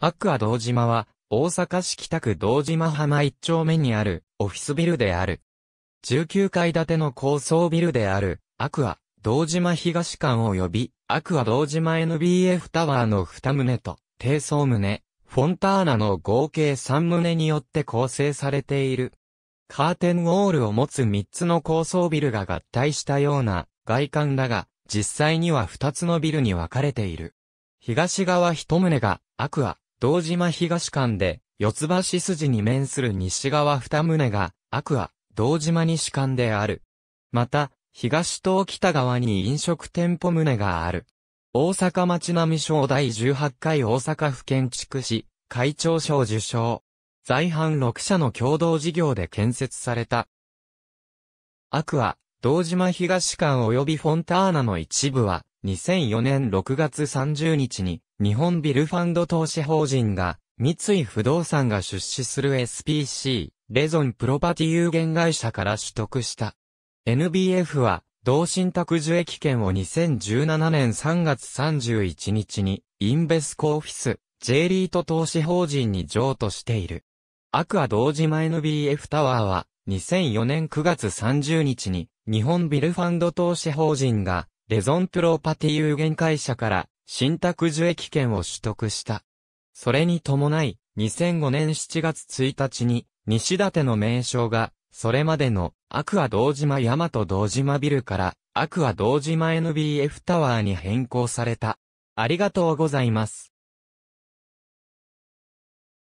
アクア堂島は、大阪市北区堂島浜一丁目にある、オフィスビルである。19階建ての高層ビルである、アクア、堂島東館及び、アクア堂島 NBF タワーの2棟と、低層棟、フォンターナの合計3棟によって構成されている。カーテンウォールを持つ3つの高層ビルが合体したような外観だが、実際には2つのビルに分かれている。東側1棟が、アクア、道島東間で、四つ橋筋に面する西側二棟が、アクア、道島西間である。また、東東北側に飲食店舗棟がある。大阪町並省第18回大阪府建築士、会長賞受賞。在阪6社の共同事業で建設された。アクア、道島東館及びフォンターナの一部は、2004年6月30日に、日本ビルファンド投資法人が、三井不動産が出資する SPC、レゾンプロパティ有限会社から取得した。NBF は、同信託受益権を2017年3月31日に、インベスコオフィス、J リート投資法人に譲渡している。アクア同島 NBF タワーは、2004年9月30日に、日本ビルファンド投資法人が、レゾンプロパティ有限会社から、新宅受益権を取得した。それに伴い、2005年7月1日に、西立の名称が、それまでの、アクア堂島大和堂島ビルから、アクア堂島 NBF タワーに変更された。ありがとうございます。